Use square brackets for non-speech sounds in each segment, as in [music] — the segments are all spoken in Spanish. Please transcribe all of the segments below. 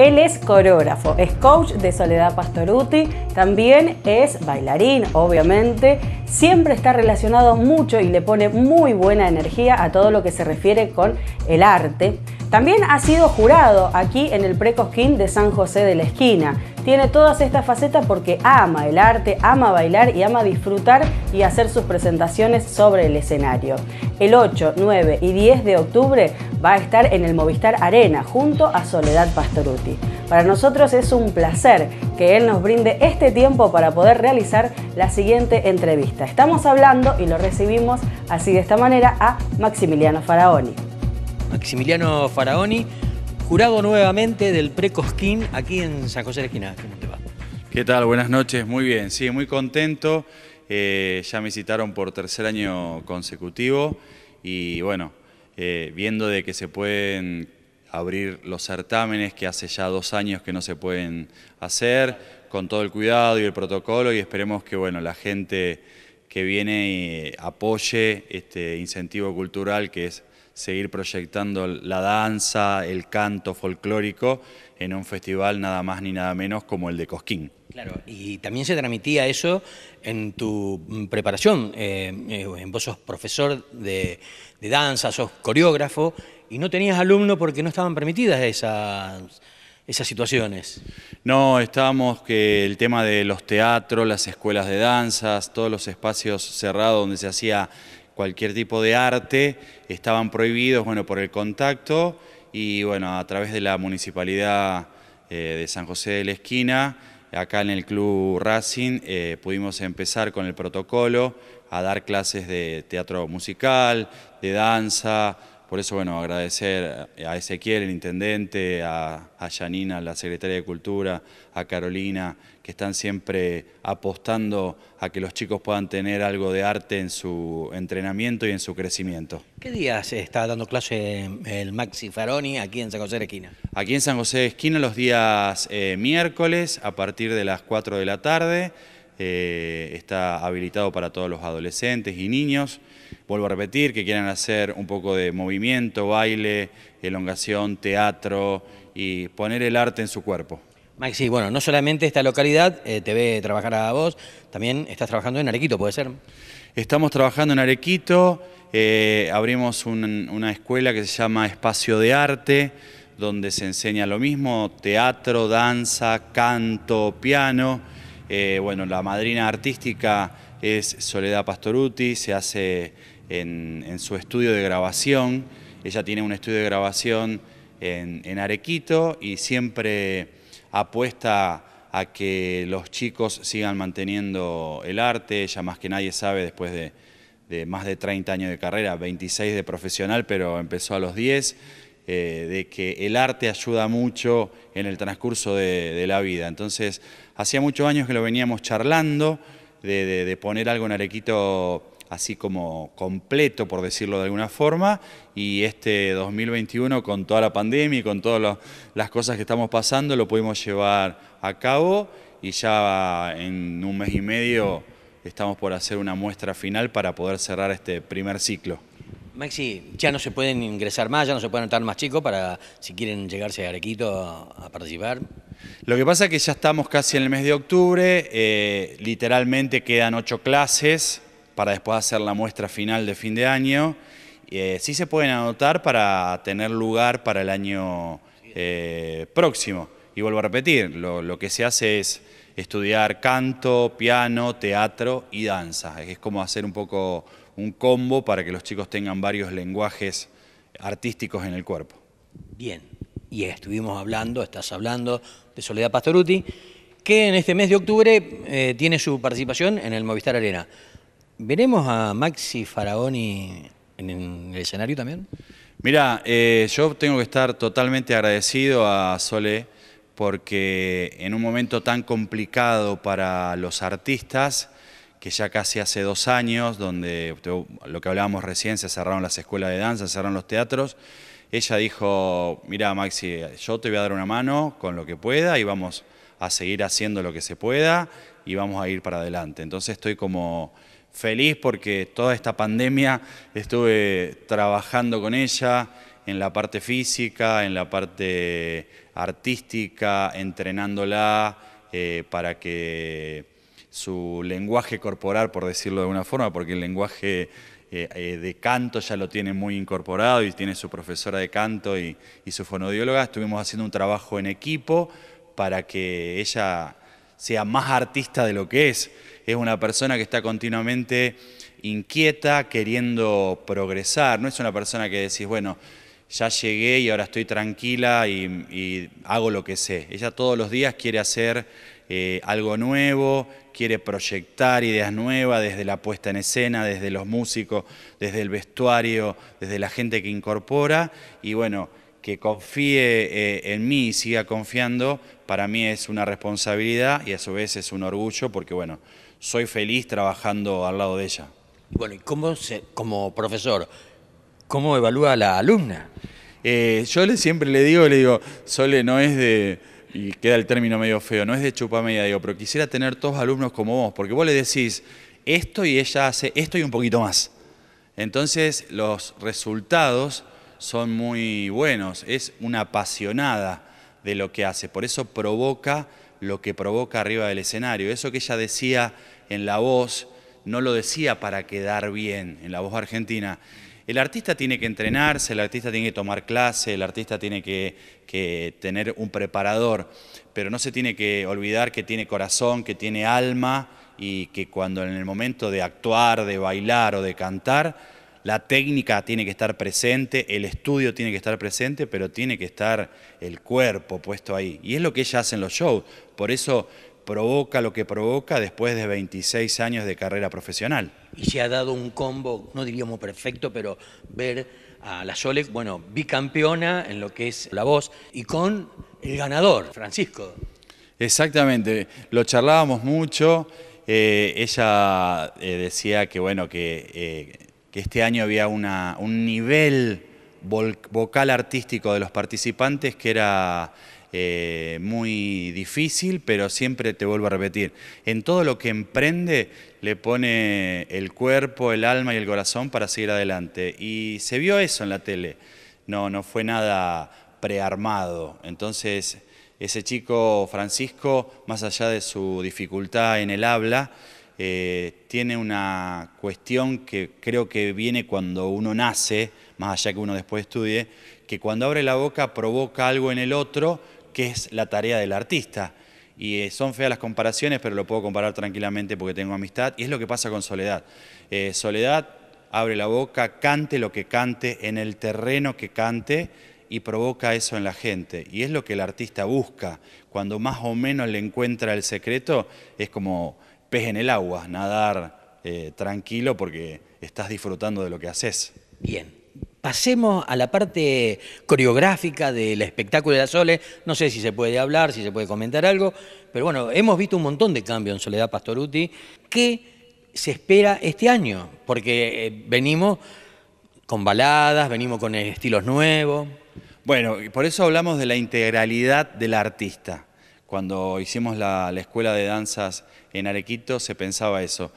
Él es coreógrafo, es coach de Soledad Pastoruti, también es bailarín, obviamente. Siempre está relacionado mucho y le pone muy buena energía a todo lo que se refiere con el arte. También ha sido jurado aquí en el Precosquín de San José de la Esquina. Tiene todas estas facetas porque ama el arte, ama bailar y ama disfrutar y hacer sus presentaciones sobre el escenario. El 8, 9 y 10 de octubre va a estar en el Movistar Arena junto a Soledad Pastoruti. Para nosotros es un placer que él nos brinde este tiempo para poder realizar la siguiente entrevista. Estamos hablando y lo recibimos así de esta manera a Maximiliano Faraoni. Maximiliano Faraoni, jurado nuevamente del Precosquín aquí en San José de Esquina. ¿Qué tal? Buenas noches, muy bien. Sí, muy contento. Eh, ya me citaron por tercer año consecutivo y bueno, eh, viendo de que se pueden abrir los certámenes que hace ya dos años que no se pueden hacer, con todo el cuidado y el protocolo y esperemos que bueno, la gente que viene apoye este incentivo cultural que es seguir proyectando la danza, el canto folclórico en un festival nada más ni nada menos como el de Cosquín. Claro, y también se transmitía eso en tu preparación. Eh, eh, vos sos profesor de, de danza, sos coreógrafo, y no tenías alumno porque no estaban permitidas esas, esas situaciones. No, estábamos que el tema de los teatros, las escuelas de danzas, todos los espacios cerrados donde se hacía cualquier tipo de arte, estaban prohibidos, bueno, por el contacto y bueno, a través de la municipalidad eh, de San José de la Esquina, acá en el Club Racing, eh, pudimos empezar con el protocolo a dar clases de teatro musical, de danza, por eso, bueno, agradecer a Ezequiel, el intendente, a, Yanina Janina, la secretaria de Cultura, a Carolina, que están siempre apostando a que los chicos puedan tener algo de arte en su entrenamiento y en su crecimiento. ¿Qué día se está dando clase el Maxi Faroni aquí en San José de Esquina? Aquí en San José de Esquina los días eh, miércoles a partir de las 4 de la tarde. Eh, está habilitado para todos los adolescentes y niños vuelvo a repetir, que quieran hacer un poco de movimiento, baile, elongación, teatro y poner el arte en su cuerpo. Maxi, bueno, no solamente esta localidad eh, te ve trabajar a vos, también estás trabajando en Arequito, ¿puede ser? Estamos trabajando en Arequito, eh, abrimos una escuela que se llama Espacio de Arte, donde se enseña lo mismo, teatro, danza, canto, piano. Eh, bueno, la madrina artística es Soledad Pastoruti, se hace en, su estudio de grabación. Ella tiene un estudio de grabación en, Arequito y siempre apuesta a que los chicos sigan manteniendo el arte. Ella más que nadie sabe después de, más de 30 años de carrera, 26 de profesional, pero empezó a los 10, eh, de que el arte ayuda mucho en el transcurso de, la vida. Entonces, hacía muchos años que lo veníamos charlando, de poner algo en Arequito así como completo, por decirlo de alguna forma, y este 2021 con toda la pandemia y con todas las cosas que estamos pasando lo pudimos llevar a cabo y ya en un mes y medio estamos por hacer una muestra final para poder cerrar este primer ciclo. Maxi, ya no se pueden ingresar más, ya no se pueden anotar más chicos para si quieren llegarse a Arequito a, participar. Lo que pasa es que ya estamos casi en el mes de octubre, eh, literalmente quedan ocho clases, para después hacer la muestra final de fin de año. Eh, sí se pueden anotar para tener lugar para el año eh, próximo. Y vuelvo a repetir, lo, que se hace es estudiar canto, piano, teatro y danza. Es como hacer un poco un combo para que los chicos tengan varios lenguajes artísticos en el cuerpo. Bien, y estuvimos hablando, estás hablando de Soledad Pastoruti, que en este mes de octubre eh, tiene su participación en el Movistar Arena. ¿Veremos a Maxi Faraoni en el escenario también? Mira, eh, yo tengo que estar totalmente agradecido a Sole porque en un momento tan complicado para los artistas, que ya casi hace dos años, donde lo que hablábamos recién, se cerraron las escuelas de danza, se cerraron los teatros, ella dijo, mira Maxi, yo te voy a dar una mano con lo que pueda y vamos a seguir haciendo lo que se pueda y vamos a ir para adelante. Entonces estoy como feliz porque toda esta pandemia estuve trabajando con ella en la parte física, en la parte artística, entrenándola eh, para que su lenguaje corporal, por decirlo de alguna forma, porque el lenguaje eh, eh, de canto ya lo tiene muy incorporado y tiene su profesora de canto y, y su fonodióloga, estuvimos haciendo un trabajo en equipo para que ella sea más artista de lo que es. Es una persona que está continuamente inquieta, queriendo progresar. No es una persona que decís, bueno, ya llegué y ahora estoy tranquila y, hago lo que sé. Ella todos los días quiere hacer eh, algo nuevo, quiere proyectar ideas nuevas desde la puesta en escena, desde los músicos, desde el vestuario, desde la gente que incorpora. Y bueno, que confíe eh, en mí y siga confiando, para mí es una responsabilidad y a su vez es un orgullo porque, bueno, soy feliz trabajando al lado de ella. Bueno, ¿y cómo, se, como profesor, cómo evalúa a la alumna? Eh, yo le, siempre le digo, le digo, Sole, no es de, y queda el término medio feo, no es de media, digo, pero quisiera tener todos alumnos como vos, porque vos le decís esto y ella hace esto y un poquito más. Entonces los resultados son muy buenos. Es una apasionada de lo que hace, por eso provoca lo que provoca arriba del escenario. Eso que ella decía en la voz, no lo decía para quedar bien, en la voz argentina. El artista tiene que entrenarse, el artista tiene que tomar clase, el artista tiene que, que, tener un preparador, pero no se tiene que olvidar que tiene corazón, que tiene alma y que cuando en el momento de actuar, de bailar o de cantar, la técnica tiene que estar presente, el estudio tiene que estar presente, pero tiene que estar el cuerpo puesto ahí. Y es lo que ella hace en los shows. Por eso provoca lo que provoca después de 26 años de carrera profesional. Y se ha dado un combo, no diríamos perfecto, pero ver a la Sole, bueno, bicampeona en lo que es la voz, y con el ganador, Francisco. Exactamente, lo charlábamos mucho. Eh, ella eh, decía que, bueno, que eh, que este año había un nivel vocal artístico de los participantes que era eh, muy difícil, pero siempre te vuelvo a repetir, en todo lo que emprende le pone el cuerpo, el alma y el corazón para seguir adelante. Y se vio eso en la tele, no, no fue nada prearmado. Entonces, ese chico Francisco, más allá de su dificultad en el habla, eh, tiene una cuestión que creo que viene cuando uno nace, más allá que uno después estudie, que cuando abre la boca provoca algo en el otro que es la tarea del artista. Y eh, son feas las comparaciones, pero lo puedo comparar tranquilamente porque tengo amistad. Y es lo que pasa con Soledad. Eh, Soledad abre la boca, cante lo que cante, en el terreno que cante, y provoca eso en la gente. Y es lo que el artista busca. Cuando más o menos le encuentra el secreto, es como pez en el agua, nadar eh, tranquilo porque estás disfrutando de lo que haces. Bien. Pasemos a la parte coreográfica del espectáculo de la Sole. No sé si se puede hablar, si se puede comentar algo, pero bueno, hemos visto un montón de cambios en Soledad Pastoruti. ¿Qué se espera este año? Porque eh, venimos con baladas, venimos con estilos nuevos. Bueno, por eso hablamos de la integralidad del artista. Cuando hicimos la, escuela de danzas en Arequito se pensaba eso.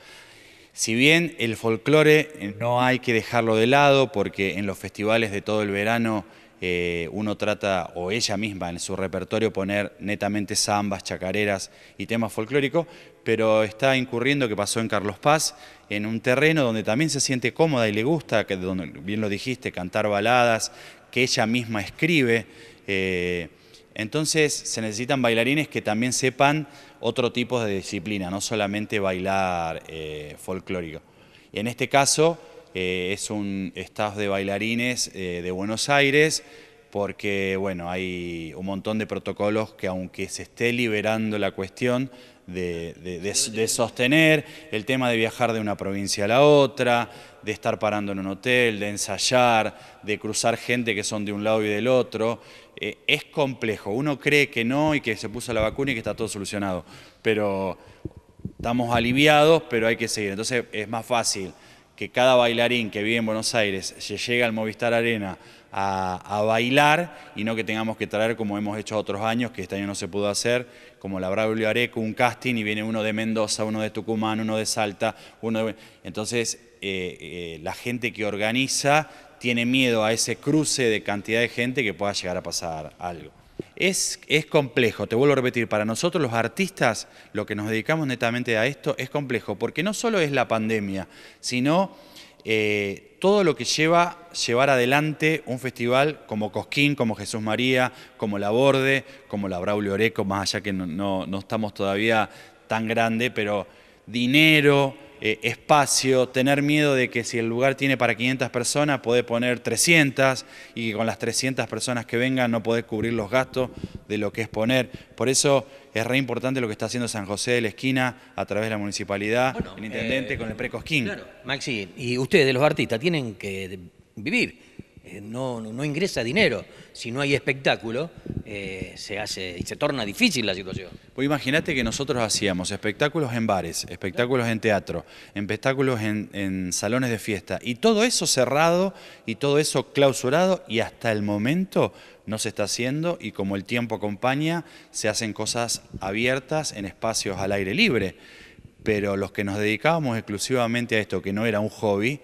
Si bien el folclore eh, no hay que dejarlo de lado porque en los festivales de todo el verano eh, uno trata, o ella misma en su repertorio, poner netamente zambas, chacareras y temas folclóricos, pero está incurriendo, que pasó en Carlos Paz, en un terreno donde también se siente cómoda y le gusta, que bien lo dijiste, cantar baladas, que ella misma escribe. Eh, entonces se necesitan bailarines que también sepan otro tipo de disciplina, no solamente bailar eh, folclórico. En este caso eh, es un staff de bailarines eh, de Buenos Aires porque bueno, hay un montón de protocolos que aunque se esté liberando la cuestión, de, sostener, el tema de viajar de una provincia a la otra, de estar parando en un hotel, de ensayar, de cruzar gente que son de un lado y del otro. Eh, es complejo, uno cree que no y que se puso la vacuna y que está todo solucionado, pero estamos aliviados, pero hay que seguir. Entonces es más fácil que cada bailarín que vive en Buenos Aires se llega al Movistar Arena a, bailar y no que tengamos que traer, como hemos hecho otros años, que este año no se pudo hacer, como la Braulio Areco, un casting y viene uno de Mendoza, uno de Tucumán, uno de Salta, uno Entonces, eh, eh, la gente que organiza tiene miedo a ese cruce de cantidad de gente que pueda llegar a pasar algo. Es, es, complejo, te vuelvo a repetir, para nosotros los artistas, lo que nos dedicamos netamente a esto, es complejo, porque no solo es la pandemia, sino eh, todo lo que lleva llevar adelante un festival como Cosquín, como Jesús María, como La Borde, como la Braulio Oreco, más allá que no, no estamos todavía tan grande, pero dinero, eh, espacio, tener miedo de que si el lugar tiene para 500 personas, puede poner 300 y que con las 300 personas que vengan no podés cubrir los gastos de lo que es poner. Por eso es re importante lo que está haciendo San José de la Esquina a través de la municipalidad, el intendente eh, con el Precosquín. Claro, Maxi, y ustedes, los artistas, tienen que vivir eh, no, ingresa dinero. Si no hay espectáculo, eh, se hace y se torna difícil la situación. Pues imagínate que nosotros hacíamos espectáculos en bares, espectáculos en teatro, espectáculos en, en salones de fiesta, y todo eso cerrado y todo eso clausurado, y hasta el momento no se está haciendo, y como el tiempo acompaña, se hacen cosas abiertas en espacios al aire libre. Pero los que nos dedicábamos exclusivamente a esto, que no era un hobby,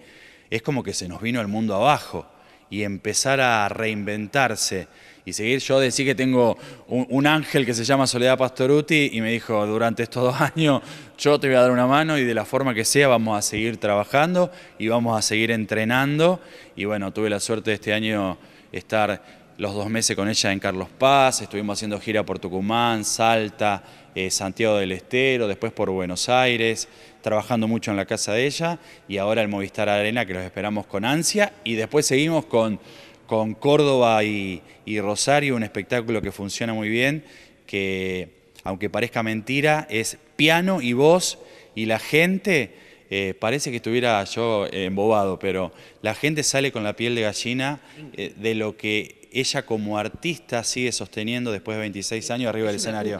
es como que se nos vino el mundo abajo y empezar a reinventarse y seguir. Yo decía que tengo un, un, ángel que se llama Soledad Pastoruti y me dijo, durante estos dos [laughs] años yo te voy a dar una mano y de la forma que sea vamos a seguir trabajando y vamos a seguir entrenando. Y bueno, tuve la suerte de este año estar los dos meses con ella en Carlos Paz, estuvimos haciendo gira por Tucumán, Salta, eh, Santiago del Estero, después por Buenos Aires, trabajando mucho en la casa de ella y ahora el Movistar Arena que los esperamos con ansia y después seguimos con, con Córdoba y, Rosario, un espectáculo que funciona muy bien, que aunque parezca mentira, es piano y voz y la gente... Eh, parece que estuviera yo embobado, pero la gente sale con la piel de gallina eh, de lo que ella como artista sigue sosteniendo después de 26 años arriba del escenario.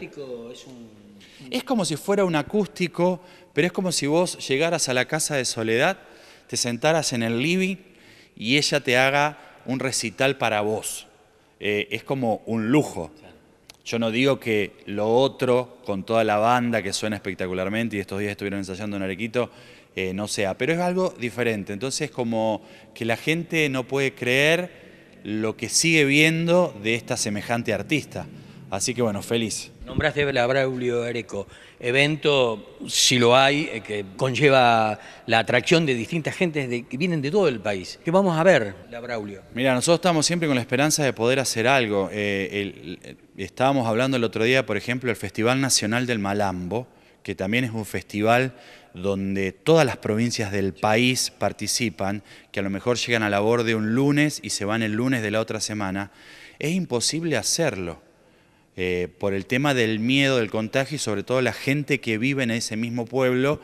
es, como si fuera un acústico, pero es como si vos llegaras a la casa de Soledad, te sentaras en el living y ella te haga un recital para vos. Eh, es como un lujo. Yo no digo que lo otro, con toda la banda que suena espectacularmente y estos días estuvieron ensayando un Arequito, eh, no sea, pero es algo diferente. Entonces, como que la gente no puede creer lo que sigue viendo de esta semejante artista. Así que bueno, feliz. Nombraste la Braulio Areco, evento, si lo hay, eh, que conlleva la atracción de distintas gentes que vienen de todo el país. ¿Qué vamos a ver, la Braulio? Mira, nosotros estamos siempre con la esperanza de poder hacer algo. Eh, eh, estábamos hablando el otro día, por ejemplo, del Festival Nacional del Malambo, que también es un festival donde todas las provincias del país participan, que a lo mejor llegan a la de un lunes y se van el lunes de la otra semana, es imposible hacerlo eh, por el tema del miedo, del contagio y sobre todo la gente que vive en ese mismo pueblo,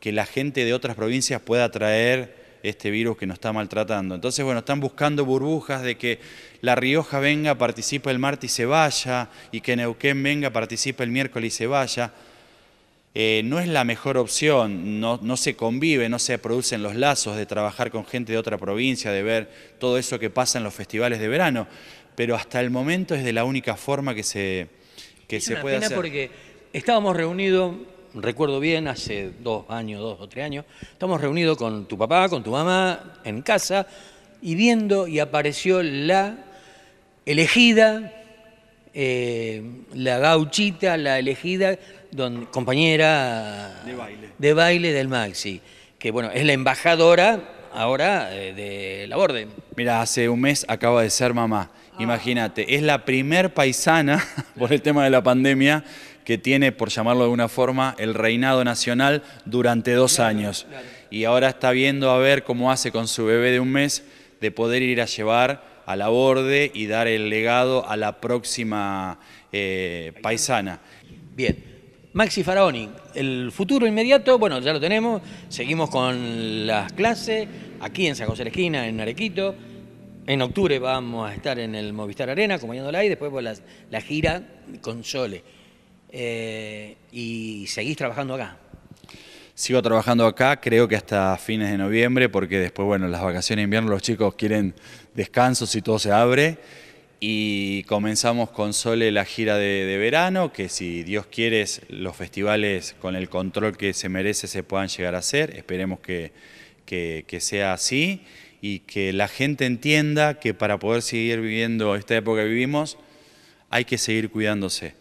que la gente de otras provincias pueda traer este virus que nos está maltratando. Entonces, bueno, están buscando burbujas de que La Rioja venga, participe el martes y se vaya, y que Neuquén venga, participe el miércoles y se vaya. Eh, no es la mejor opción, no, se convive, no se producen los lazos de trabajar con gente de otra provincia, de ver todo eso que pasa en los festivales de verano, pero hasta el momento es de la única forma que se, que es puede pena hacer. porque estábamos reunidos, recuerdo bien, hace dos años, dos o tres años, estamos reunidos con tu papá, con tu mamá, en casa, y viendo y apareció la elegida, eh, la gauchita, la elegida compañera de baile. del Maxi, que bueno, es la embajadora ahora eh, de la Borde. Mira, hace un mes acaba de ser mamá. Ah. Imagínate, es la primer paisana, [laughs] por el tema de la pandemia, que tiene, por llamarlo de alguna forma, el reinado nacional durante dos años. Y ahora está viendo a ver cómo hace con su bebé de un mes de poder ir a llevar a la Borde y dar el legado a la próxima eh, paisana. Bien. Maxi Faraoni, el futuro inmediato, bueno, ya lo tenemos, seguimos con las clases aquí en San José de la Esquina, en Arequito. En octubre vamos a estar en el Movistar Arena acompañándola y después por la, gira con Sole. Eh, y seguís trabajando acá. Sigo trabajando acá, creo que hasta fines de noviembre, porque después, bueno, las vacaciones de invierno los chicos quieren descansos y todo se abre. Y comenzamos con Sole la gira de, verano, que si Dios quiere, los festivales con el control que se merece se puedan llegar a hacer. Esperemos que, sea así y que la gente entienda que para poder seguir viviendo esta época que vivimos, hay que seguir cuidándose.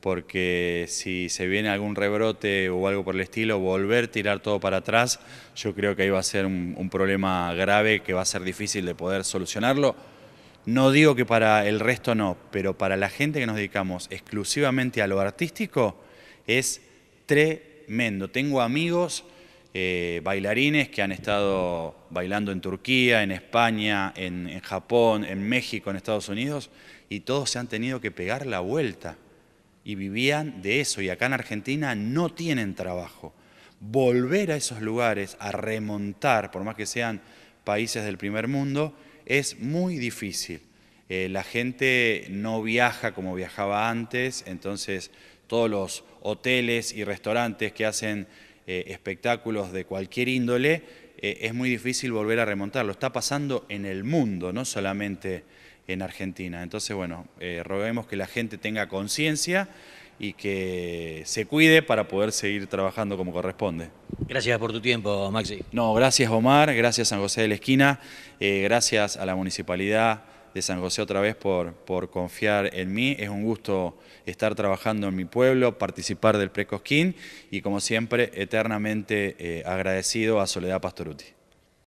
Porque si se viene algún rebrote o algo por el estilo, volver, tirar todo para atrás, yo creo que ahí va a ser un problema grave que va a ser difícil de poder solucionarlo no digo que para el resto no, pero para la gente que nos dedicamos exclusivamente a lo artístico es tremendo. Tengo amigos eh, bailarines que han estado bailando en Turquía, en España, en, Japón, en México, en Estados Unidos, y todos se han tenido que pegar la vuelta y vivían de eso, y acá en Argentina no tienen trabajo. Volver a esos lugares, a remontar, por más que sean países del primer mundo, es muy difícil. Eh, la gente no viaja como viajaba antes, entonces todos los hoteles y restaurantes que hacen eh, espectáculos de cualquier índole, eh, es muy difícil volver a remontarlo. Está pasando en el mundo, no solamente en Argentina. Entonces, bueno, roguemos que la gente tenga conciencia y que se cuide para poder seguir trabajando como corresponde. Gracias por tu tiempo, Maxi. No, gracias Omar, gracias San José de la Esquina, eh, gracias a la Municipalidad de San José otra vez por, por confiar en mí. Es un gusto estar trabajando en mi pueblo, participar del Precosquín y como siempre eternamente eh, agradecido a Soledad Pastoruti.